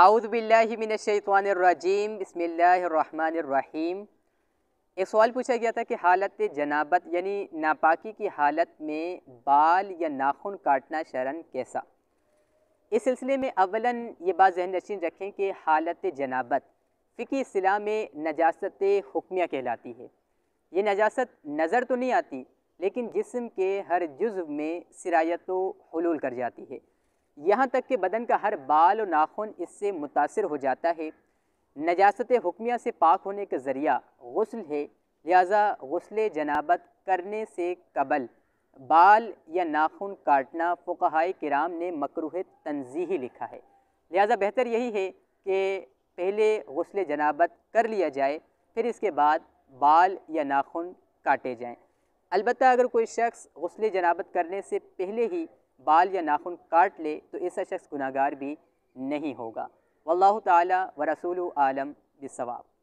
आउदबिल्लिमिनशवानरजीम बसमीम एक सवाल पूछा गया था कि हालत जनाबत यानी नापाकी की हालत में बाल या नाखून काटना शरण कैसा इस सिलसिले में अवला ये बात जहन नशीन रखें कि हालत जनाबत फ़िकी असलाह में नजास्त हुक्मिया कहलाती है ये नजास्त नज़र तो नहीं आती लेकिन जिसम के हर जुज़ में सरायत हलूल कर जाती है यहाँ तक कि बदन का हर बाल और नाखून इससे मुतासर हो जाता है नजास्त हुक्मिया से पाक होने का ज़रिया गसल है लिहाजा गसल जनाबत करने से कबल बाल या नाखून काटना फ़ुकाय कराम ने मकरूह तनजीही लिखा है लिहाजा बेहतर यही है कि पहले गसल जनाबत कर लिया जाए फिर इसके बाद बाल या नाखून काटे जाएँ अलबत् अगर कोई शख्स गसल जनाबत करने से पहले ही बाल या नाखून काट ले तो ऐसा शख्स गुनागार भी नहीं होगा वल्ल ताली व रसूल आलम बिसवाब